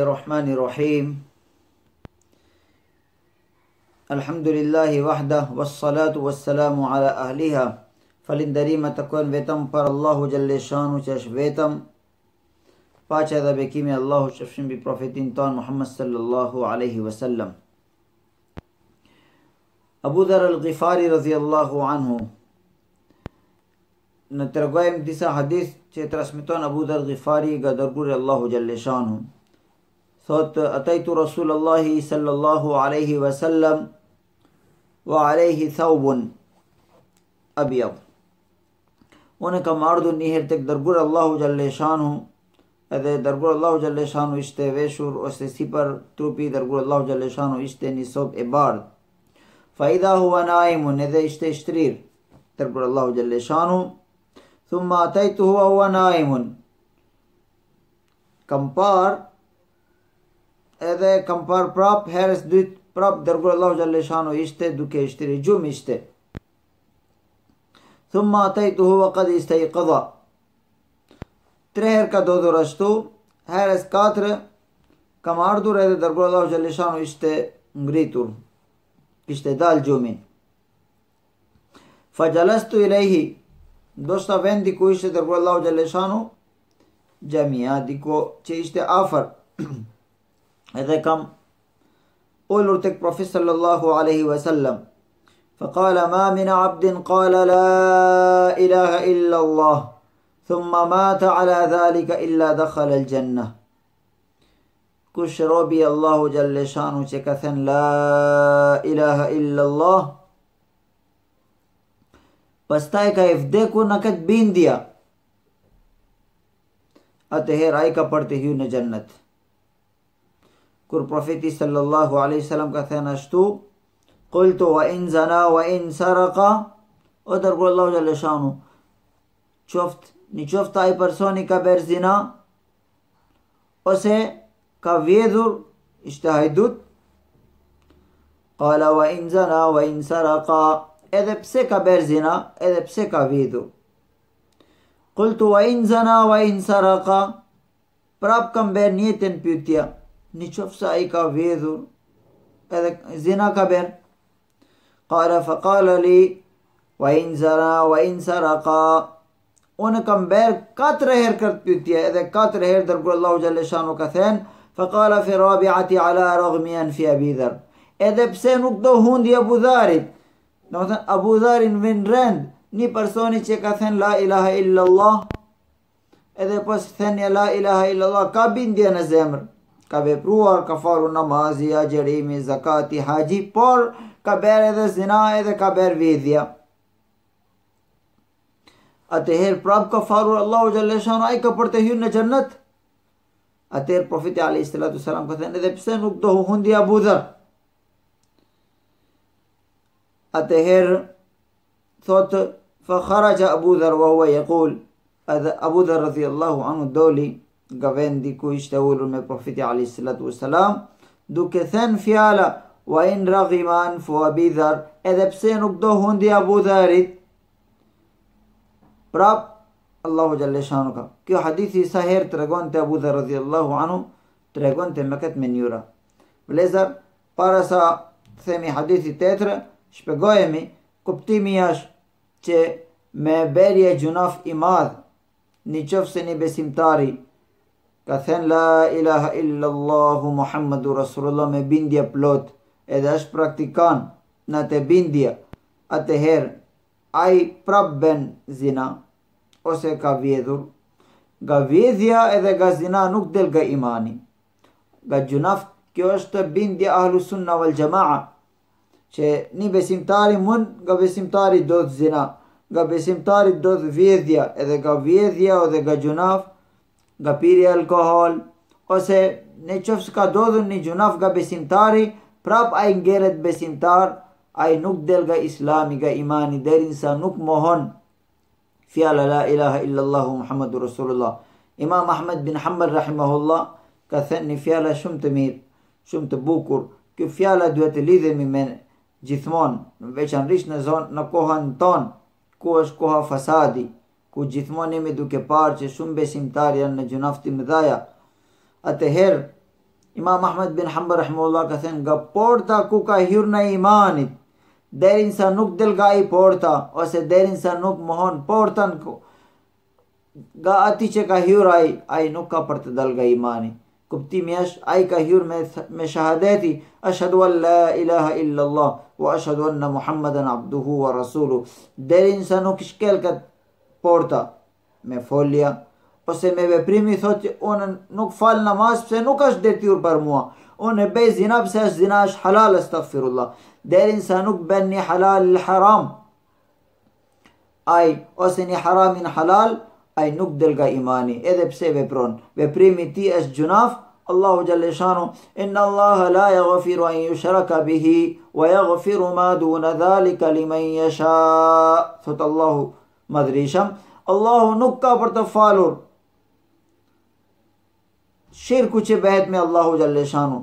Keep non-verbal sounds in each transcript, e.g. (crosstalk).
الرحمن الرحیم الحمد للہ وحدہ والصلاة والسلام على اہلیہ فلندری متکون ویتم پر اللہ جل شان چش ویتم پاچا دا کی میں اللہ شفشن بی پروفیتین تان محمد صلی اللہ علیہ وسلم ابو ذر الغفاری رضی اللہ عنہ نترگویم دیسا حدیث چیترسمتون ابو ذر غفاری گا درگور اللہ جل شان thought أتيت رسول الله صلى الله عليه وسلم وعليه ثوب أبيض هناك مرض نهر تقدر الله جل شانه edhe dërgur Allahu Gjalleshanu ishte veshur ose si për trupi dërgur Allahu Gjalleshanu ishte një sop e bardh. Fa idha hua naimun edhe ishte shtrir dërgur Allahu Gjalleshanu. Thumma atajtu hua hua naimun. Kam parë edhe kam parë prap herës dytë prap dërgur Allahu ishte duke ishte rëgjum ishte. Thumma ma të qad të huve ishte i këdha. Tre herë ka dodur ashtu, herës katër kam ardhur edhe dërgur Allahu ishte ngritur. Ishte dalë gjumin. Fajalas të i rejhi, ndoshta vendi ku ishte dërgur Allahu Gjallishanu, gjemi, diko që ishte afer. (clears throat) هذا قول take Prophet صلى الله عليه وسلم فقال ما من عبد قال لا إله إلا الله ثم مات على ذلك إلا دخل الجنة كش ربي الله جل شانه تكثا لا إله إلا الله بستايك يفديكو نكت بين ديا أتهر آئك پڑھتے ہی نہ كر بروفيتي صلى الله عليه وسلم كثينا شتو قلت وإن زنا وإن سرق أدر قول الله جل شانه شفت ني شفت أي برسوني كبير زنا أسي كفيدر اشتهدت قال وإن زنا وإن سرق إذا بسي كبير زنا إذا بسي كفيدر قلت وإن زنا وإن سرق براب كم بير نيتن بيوتيا një qofë sa i ka vedhur, edhe zina ka ben. Kale fa kale li, wa in zara, wa in zara ka, unë kam ber katre her kërtë pytje, edhe katre her dërgur Allahu Gjeleshanu ka thenë, fa kale fi rabi ati ala rëgmian fi abidhar. Edhe pse nuk do hundi e budharit, në më thënë, abudharin vin rend, një personi që ka la ilaha illallah, edhe pas thënë la ilaha illallah, ka bindje në zemrë, ka vepruar, kafaru faru namazi, agjerimi, zakati, haji, por ka ber edhe zina edhe ka ber vidhja. Atëherë prap ka faru Allahu Gjallëshan, a i ka për të hyrë në gjennet? Atëherë profiti Ali Istilatu Salam ka thënë edhe pse nuk do hundi abudër? Atëherë thotë, fa kharaja abudër, wa hua je kul, edhe abudër rëzi nga vendi ku ishte ulur me profeti Ali sallallahu alaihi duke thën fjala wa in raghiman fu abidhar edhe pse nuk do hundi Abu Dharit prap Allahu jalle shanu ka ky hadith i saher tregon te Abu Dharr radhiyallahu anhu tregon te Mekat me Nura vleza para sa themi hadithi tetra shpegojemi kuptimi jash që me berje gjunaf i madh një qëfë se një besimtari Ka thën la ilaha illa Allah Muhammadu Rasulullah me bindje plot edhe është praktikan në të bindje atëher ai prabben ben zina ose ka vjedhur ga vjedhja edhe ga zina nuk del ga imani ga gjunaft, kjo është bindje ahlu sunna wal jamaa që një besimtari mund ga besimtari do të zina ga besimtari do të vjedhja edhe ga vjedhja edhe ga gjunaft, nga piri alkohol, ose në qëfë s'ka dodhën një gjunaf nga besimtari, prap a i ngeret besimtar, a i nuk del nga islami, nga imani, derin sa nuk mohon, fjala la ilaha illallahu muhammadu rasulullah. Imam Ahmed bin Hammar rahimahullah, ka thën një fjala shumë të mirë, shumë të bukur, kjo fjala duhet të lidhemi me gjithmonë, veçan veçanrish në zonë, në kohën tonë, ku është koha fasadi, ku gjithmonë me duke parë që shumë besimtar janë në gjunaft të mëdha. Atëherë Imam Ahmed bin Hanbal rahimullah ka thënë nga porta ku ka hyrë në imanit derin sa nuk del nga porta ose derin sa nuk mohon portën ku nga ati që ka hyrë ai ai nuk ka për të dal nga imani kuptimi është ai ka hyrë me shahadeti ashhadu an la ilaha illa allah wa ashhadu anna muhammadan abduhu wa rasuluhu derin sa nuk shkel këtë porta me folja ose me veprimi thotë unë nuk fal namaz pse nuk është detyr për mua unë e bëj zina pse është zina është halal astaghfirullah deri sa nuk bën halal il haram ai ose ni haram in halal ai nuk delga imani edhe pse vepron veprimi ti është junaf Allahu jalla shanu inna Allah la yaghfiru an yushraka bihi wa yaghfiru ma duna dhalika limen yasha thot Allahu مدريشم الله نكا پر تفال شیر کچھ بہت میں اللہ جل شانو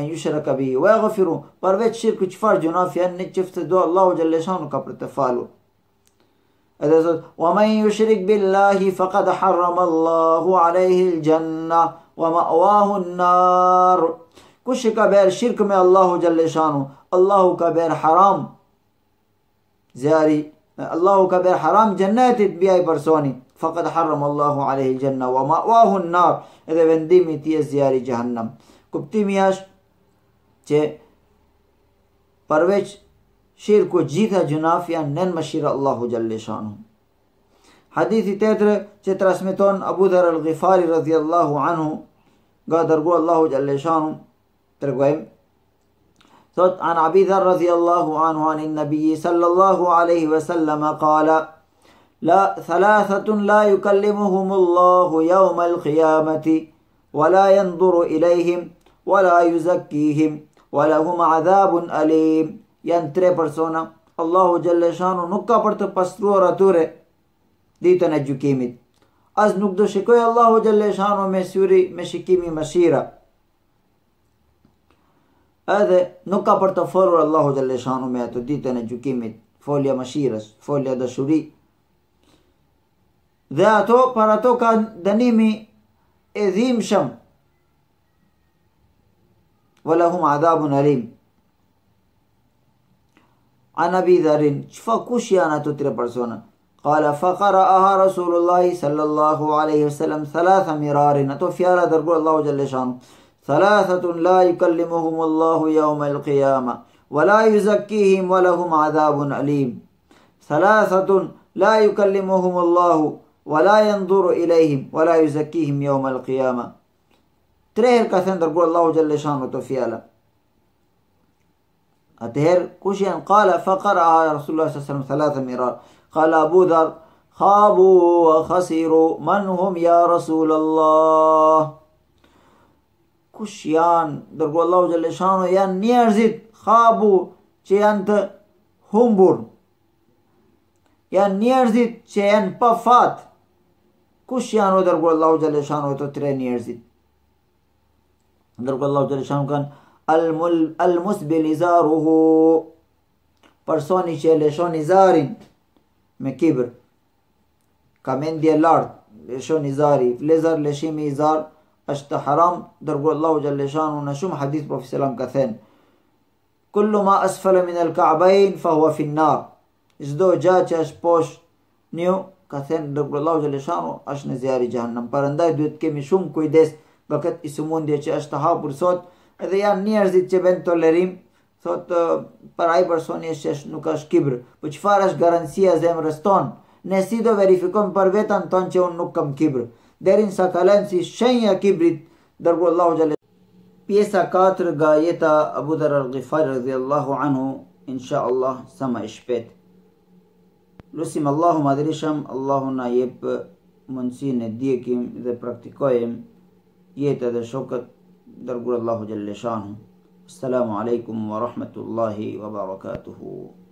ان يشرك به ويغفر پر وچ شیر کچھ فار جنا في ان چفت دو الله جل شانو کا پر تفال ومن يشرك بالله فقد حرم الله عليه الجنة ومأواه النار كش كبير شرك من الله جل شانه الله كبير حرام زياري Allahu ka bërë haram gjennetit bia i personi, fakat harram Allahu alehi gjenna, wa ma wahu nar, edhe vendimi ti e zjari gjahannam. Kuptimi është që përveç shirë ku gjitha gjunaf janë nën mëshira Allahu gjallishanu. Hadithi tetre që transmiton Abu Dharr al-Ghifari radhiyallahu anhu, ga dërgoi Allahu xhallahu anhu, tregojmë ثت عن عبيد رضي الله عنه عن النبي صلى الله عليه وسلم قال لا ثلاثة لا يكلمهم الله يوم القيامة ولا ينظر إليهم ولا يزكيهم ولهم عذاب أليم يعني تري برسونا الله جل شانه نكا برت پسرورة توري ديتنا جو از نقدو شكوي الله جل شانه مسوري مشكيمي مشيره Edhe nuk ka për të forur Allahu dhe leshanu me ato dite në gjukimit Folja më shires, folja dëshuri Dhe ato, par ato ka dënimi e dhim shëm Valahum adhabu në rim Anabi dhe rin, që fa kush janë ato tre personat? Kala faqara aha Rasulullahi sallallahu alaihi wasallam Thalatha mirarin Ato fjara dhargur Allahu jalla shanu ثلاثة لا يكلمهم الله يوم القيامة ولا يزكيهم ولهم عذاب أليم ثلاثة لا يكلمهم الله ولا ينظر إليهم ولا يزكيهم يوم القيامة تريهر كثير تقول الله جل شانه توفيالا أتهر كوشيا قال فقرأها رسول الله صلى الله عليه وسلم ثلاثة مرار قال أبو ذر خابوا وخسروا من هم يا رسول الله kush janë, dërgo Allahu Gjeleshanu, janë njerëzit khabu që janë të humbur. Janë njerëzit që janë pa fatë. Kush janë o dërgo Allahu Gjeleshanu të tre njerëzit? Dërgo Allahu Gjeleshanu kanë, al, -mul, al musbil hu personi që e leshon izarin me kibër, ka mendje lartë, leshon zari lezar i zarë është të haram, dërgu Allahu në shumë hadith profi selam ka thënë, Kullu ma asfale min el ka'bajin, fa hua fin nar. Zdo gja që është posh një, ka thënë dërgu Allahu Gjallëshanu, është në zjarë i gjahannam. Parëndaj duhet kemi shumë kujdes për këtë isu mundje që është të hapur sot, edhe janë njerëzit që bënë tolerim, thot për ai personi që nuk është kibr, po çfarë është garancia zemrës tonë? Ne si do verifikon për veten tonë që unë nuk kam kibr? derinsa talansi shanya kibrit darbu Allahu Jalla. Piesa 4 gayeta Abu Dhar al-Ghifari radiyallahu anhu insha Allah sama ishpet. Lusim Allahu madrisham Allahu na jep mundësinë e djekim dhe praktikojmë jetë dhe shokët dërgur Allahu Gjelleshanu. Assalamu alaikum wa rahmetullahi wa barakatuhu.